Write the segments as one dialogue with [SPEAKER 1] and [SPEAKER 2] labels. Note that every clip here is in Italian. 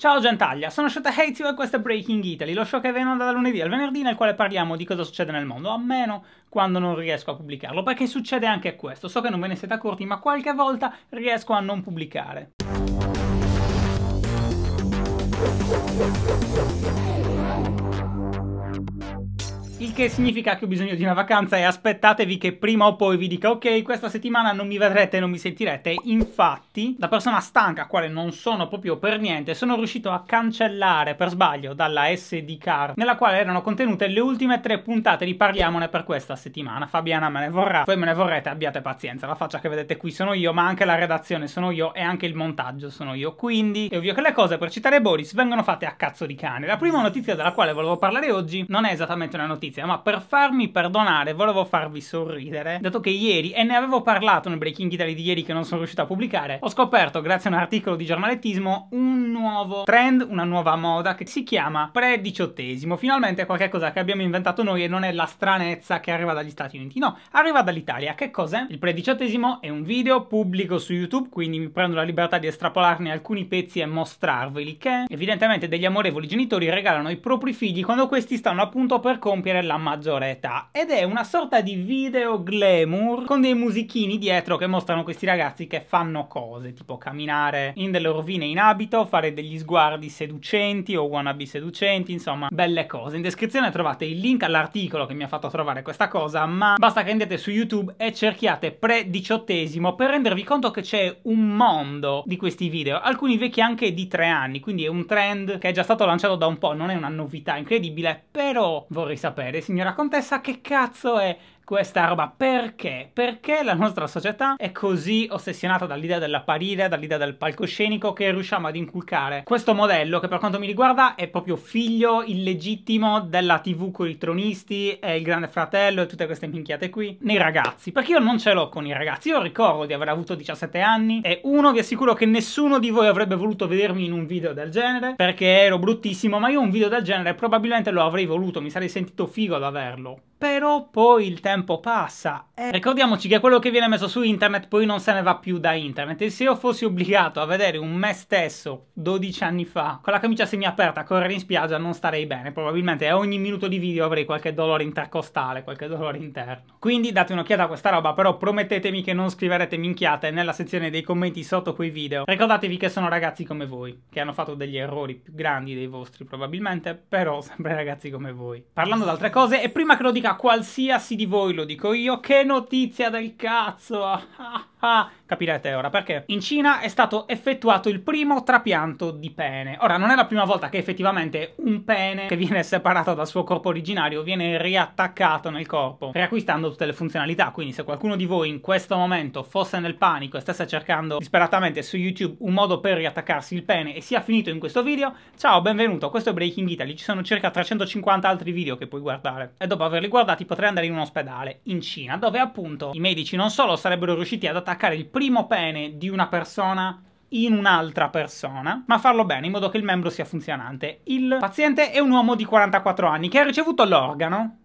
[SPEAKER 1] Ciao Gentaglia, sono Shota Hate You e questo è Breaking Italy, lo show che viene da lunedì al venerdì nel quale parliamo di cosa succede nel mondo, a meno quando non riesco a pubblicarlo, perché succede anche questo, so che non ve ne siete accorti, ma qualche volta riesco a non pubblicare. Il che significa che ho bisogno di una vacanza e aspettatevi che prima o poi vi dica ok, questa settimana non mi vedrete, e non mi sentirete. Infatti, da persona stanca, quale non sono proprio per niente, sono riuscito a cancellare per sbaglio dalla SD card, nella quale erano contenute le ultime tre puntate di Parliamone per questa settimana. Fabiana me ne vorrà, voi me ne vorrete, abbiate pazienza. La faccia che vedete qui sono io, ma anche la redazione sono io e anche il montaggio sono io. Quindi è ovvio che le cose per citare Boris vengono fatte a cazzo di cane. La prima notizia della quale volevo parlare oggi non è esattamente una notizia notizia, ma per farmi perdonare volevo farvi sorridere, dato che ieri, e ne avevo parlato nel Breaking Italy di ieri che non sono riuscito a pubblicare, ho scoperto, grazie a un articolo di giornalettismo, un nuovo trend, una nuova moda che si chiama pre-diciottesimo. Finalmente è qualcosa che abbiamo inventato noi e non è la stranezza che arriva dagli Stati Uniti, no, arriva dall'Italia. Che cos'è? Il pre-diciottesimo è un video pubblico su YouTube, quindi mi prendo la libertà di estrapolarne alcuni pezzi e mostrarveli, che evidentemente degli amorevoli genitori regalano ai propri figli quando questi stanno appunto per compiere la maggiore età ed è una sorta di video glamour con dei musichini dietro che mostrano questi ragazzi che fanno cose, tipo camminare in delle rovine in abito, fare degli sguardi seducenti o wannabe seducenti, insomma, belle cose. In descrizione trovate il link all'articolo che mi ha fatto trovare questa cosa, ma basta che andate su YouTube e cerchiate pre-diciottesimo per rendervi conto che c'è un mondo di questi video, alcuni vecchi anche di tre anni, quindi è un trend che è già stato lanciato da un po', non è una novità incredibile, però vorrei sapere succede, signora contessa? Che cazzo è? questa roba. Perché? Perché la nostra società è così ossessionata dall'idea dell'apparire, dall'idea del palcoscenico, che riusciamo ad inculcare questo modello che per quanto mi riguarda è proprio figlio illegittimo della TV con i tronisti e il grande fratello e tutte queste minchiate qui, nei ragazzi. Perché io non ce l'ho con i ragazzi, io ricordo di aver avuto 17 anni e uno vi assicuro che nessuno di voi avrebbe voluto vedermi in un video del genere perché ero bruttissimo, ma io un video del genere probabilmente lo avrei voluto, mi sarei sentito figo ad averlo però poi il tempo passa. E ricordiamoci che quello che viene messo su internet poi non se ne va più da internet. E se io fossi obbligato a vedere un me stesso 12 anni fa con la camicia semiaperta a correre in spiaggia non starei bene. Probabilmente a ogni minuto di video avrei qualche dolore intercostale, qualche dolore interno. Quindi date un'occhiata a questa roba, però promettetemi che non scriverete minchiate nella sezione dei commenti sotto quei video. Ricordatevi che sono ragazzi come voi, che hanno fatto degli errori più grandi dei vostri probabilmente, però sempre ragazzi come voi. Parlando d'altre cose, e prima che lo dica a qualsiasi di voi, lo dico io, che notizia del cazzo! Ah, capirete ora perché. In Cina è stato effettuato il primo trapianto di pene. Ora, non è la prima volta che effettivamente un pene che viene separato dal suo corpo originario viene riattaccato nel corpo, riacquistando tutte le funzionalità. Quindi se qualcuno di voi in questo momento fosse nel panico e stesse cercando disperatamente su YouTube un modo per riattaccarsi il pene e sia finito in questo video, ciao, benvenuto, questo è Breaking Italy. Ci sono circa 350 altri video che puoi guardare. E dopo averli guardati potrei andare in un ospedale in Cina, dove appunto i medici non solo sarebbero riusciti ad attaccare attaccare il primo pene di una persona in un'altra persona, ma farlo bene in modo che il membro sia funzionante. Il paziente è un uomo di 44 anni che ha ricevuto l'organo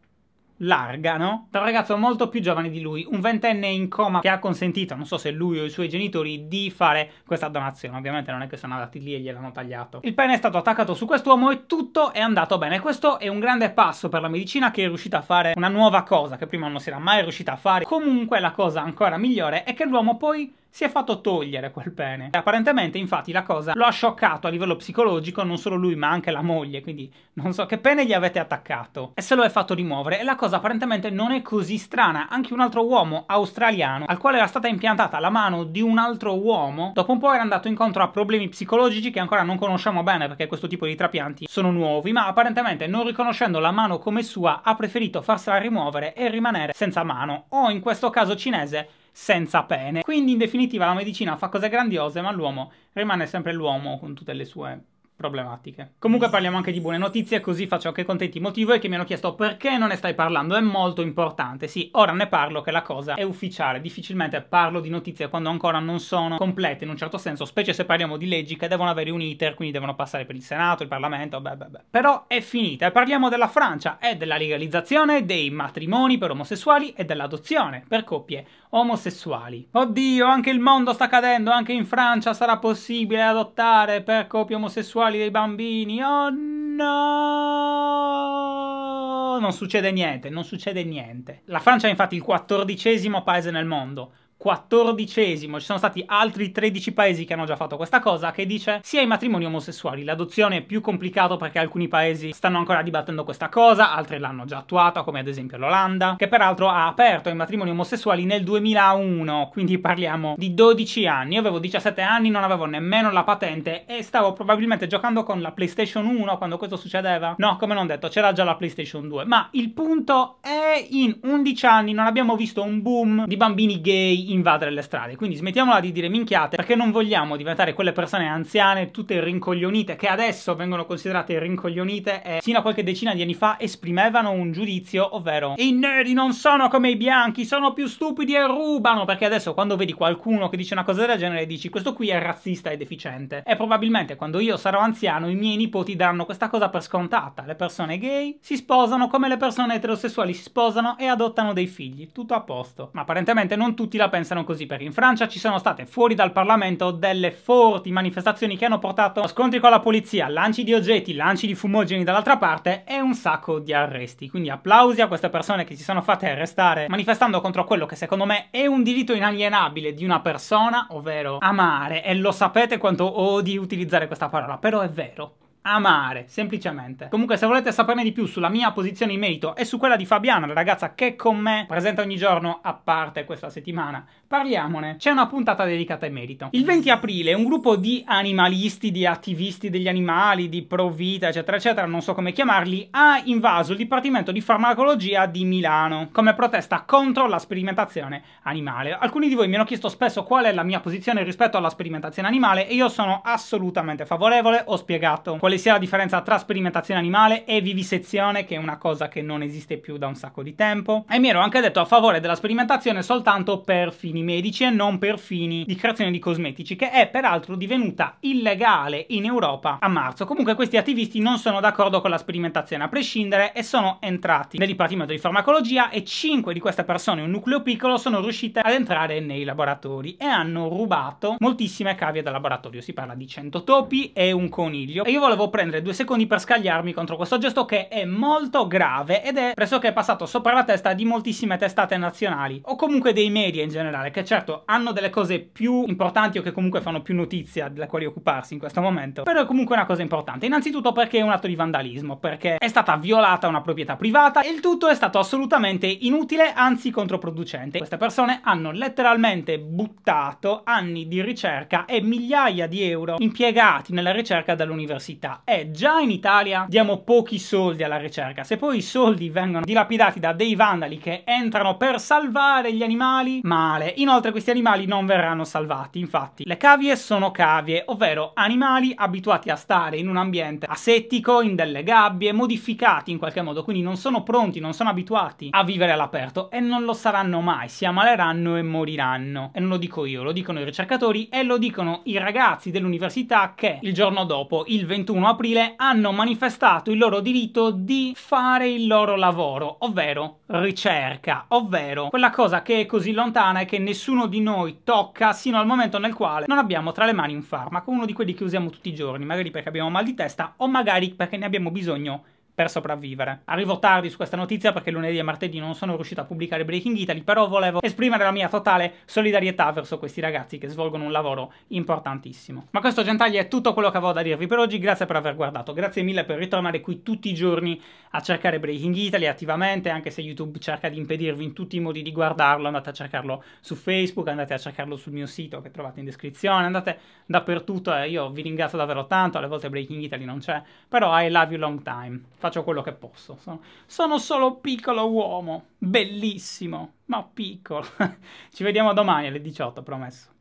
[SPEAKER 1] larga, no? Da un ragazzo molto più giovane di lui, un ventenne in coma che ha consentito, non so se lui o i suoi genitori, di fare questa donazione. Ovviamente non è che sono andati lì e gliel'hanno tagliato. Il pene è stato attaccato su quest'uomo e tutto è andato bene. Questo è un grande passo per la medicina che è riuscita a fare una nuova cosa che prima non si era mai riuscita a fare. Comunque la cosa ancora migliore è che l'uomo poi si è fatto togliere quel pene. Apparentemente, infatti, la cosa lo ha scioccato a livello psicologico, non solo lui, ma anche la moglie, quindi non so che pene gli avete attaccato. E se lo è fatto rimuovere, e la cosa apparentemente non è così strana. Anche un altro uomo australiano, al quale era stata impiantata la mano di un altro uomo, dopo un po' era andato incontro a problemi psicologici che ancora non conosciamo bene, perché questo tipo di trapianti sono nuovi, ma apparentemente non riconoscendo la mano come sua, ha preferito farsela rimuovere e rimanere senza mano, o in questo caso cinese senza pene. Quindi in definitiva la medicina fa cose grandiose, ma l'uomo rimane sempre l'uomo con tutte le sue problematiche. Comunque parliamo anche di buone notizie, così faccio anche contenti. Il motivo è che mi hanno chiesto perché non ne stai parlando, è molto importante. Sì, ora ne parlo che la cosa è ufficiale, difficilmente parlo di notizie quando ancora non sono complete in un certo senso, specie se parliamo di leggi che devono avere un iter, quindi devono passare per il Senato, il Parlamento, beh beh beh. Però è finita e parliamo della Francia e della legalizzazione dei matrimoni per omosessuali e dell'adozione per coppie omosessuali. Oddio, anche il mondo sta cadendo, anche in Francia sarà possibile adottare per coppie omosessuali sessuali dei bambini. Oh no! Non succede niente, non succede niente. La Francia è infatti il quattordicesimo paese nel mondo quattordicesimo, ci sono stati altri 13 paesi che hanno già fatto questa cosa, che dice sia i matrimoni omosessuali. L'adozione è più complicato perché alcuni paesi stanno ancora dibattendo questa cosa, altri l'hanno già attuata, come ad esempio l'Olanda, che peraltro ha aperto i matrimoni omosessuali nel 2001, quindi parliamo di 12 anni. Io avevo 17 anni, non avevo nemmeno la patente e stavo probabilmente giocando con la PlayStation 1 quando questo succedeva. No, come non detto, c'era già la PlayStation 2. Ma il punto è in 11 anni non abbiamo visto un boom di bambini gay invadere le strade. Quindi smettiamola di dire minchiate perché non vogliamo diventare quelle persone anziane, tutte rincoglionite, che adesso vengono considerate rincoglionite e sino a qualche decina di anni fa esprimevano un giudizio, ovvero i neri non sono come i bianchi, sono più stupidi e rubano, perché adesso quando vedi qualcuno che dice una cosa del genere dici questo qui è razzista e deficiente. E probabilmente quando io sarò anziano i miei nipoti daranno questa cosa per scontata. Le persone gay si sposano come le persone eterosessuali si sposano e adottano dei figli, tutto a posto. Ma apparentemente non tutti la pensano pensano così, perché in Francia ci sono state fuori dal Parlamento delle forti manifestazioni che hanno portato a scontri con la polizia, lanci di oggetti, lanci di fumogeni dall'altra parte e un sacco di arresti. Quindi applausi a queste persone che si sono fatte arrestare manifestando contro quello che secondo me è un diritto inalienabile di una persona, ovvero amare. E lo sapete quanto odi utilizzare questa parola, però è vero amare, semplicemente. Comunque se volete saperne di più sulla mia posizione in merito e su quella di Fabiana, la ragazza che con me presenta ogni giorno, a parte questa settimana, parliamone, c'è una puntata dedicata in merito. Il 20 aprile un gruppo di animalisti, di attivisti degli animali, di pro vita, eccetera, eccetera, non so come chiamarli, ha invaso il Dipartimento di Farmacologia di Milano come protesta contro la sperimentazione animale. Alcuni di voi mi hanno chiesto spesso qual è la mia posizione rispetto alla sperimentazione animale e io sono assolutamente favorevole, ho spiegato qual quale sia la differenza tra sperimentazione animale e vivisezione, che è una cosa che non esiste più da un sacco di tempo. E mi ero anche detto a favore della sperimentazione soltanto per fini medici e non per fini di creazione di cosmetici, che è peraltro divenuta illegale in Europa a marzo. Comunque questi attivisti non sono d'accordo con la sperimentazione a prescindere e sono entrati nel dipartimento di farmacologia e 5 di queste persone, un nucleo piccolo, sono riuscite ad entrare nei laboratori e hanno rubato moltissime cavie da laboratorio. Si parla di 100 topi e un coniglio. E io volevo devo prendere due secondi per scagliarmi contro questo gesto che è molto grave ed è pressoché passato sopra la testa di moltissime testate nazionali o comunque dei media in generale che certo hanno delle cose più importanti o che comunque fanno più notizia delle quali occuparsi in questo momento però è comunque una cosa importante innanzitutto perché è un atto di vandalismo perché è stata violata una proprietà privata e il tutto è stato assolutamente inutile anzi controproducente queste persone hanno letteralmente buttato anni di ricerca e migliaia di euro impiegati nella ricerca dall'università è già in Italia diamo pochi soldi alla ricerca, se poi i soldi vengono dilapidati da dei vandali che entrano per salvare gli animali, male. Inoltre questi animali non verranno salvati, infatti le cavie sono cavie, ovvero animali abituati a stare in un ambiente asettico, in delle gabbie, modificati in qualche modo, quindi non sono pronti, non sono abituati a vivere all'aperto e non lo saranno mai, si ammaleranno e moriranno. E non lo dico io, lo dicono i ricercatori e lo dicono i ragazzi dell'università che il giorno dopo, il 21 31 aprile hanno manifestato il loro diritto di fare il loro lavoro, ovvero ricerca, ovvero quella cosa che è così lontana e che nessuno di noi tocca sino al momento nel quale non abbiamo tra le mani un farmaco, uno di quelli che usiamo tutti i giorni, magari perché abbiamo mal di testa o magari perché ne abbiamo bisogno per sopravvivere. Arrivo tardi su questa notizia perché lunedì e martedì non sono riuscito a pubblicare Breaking Italy, però volevo esprimere la mia totale solidarietà verso questi ragazzi che svolgono un lavoro importantissimo. Ma questo gentagli è tutto quello che avevo da dirvi per oggi, grazie per aver guardato, grazie mille per ritornare qui tutti i giorni a cercare Breaking Italy attivamente, anche se YouTube cerca di impedirvi in tutti i modi di guardarlo, andate a cercarlo su Facebook, andate a cercarlo sul mio sito che trovate in descrizione, andate dappertutto e io vi ringrazio davvero tanto, alle volte Breaking Italy non c'è, però I love you long time faccio quello che posso. Sono, sono solo piccolo uomo, bellissimo, ma piccolo. Ci vediamo domani alle 18, promesso.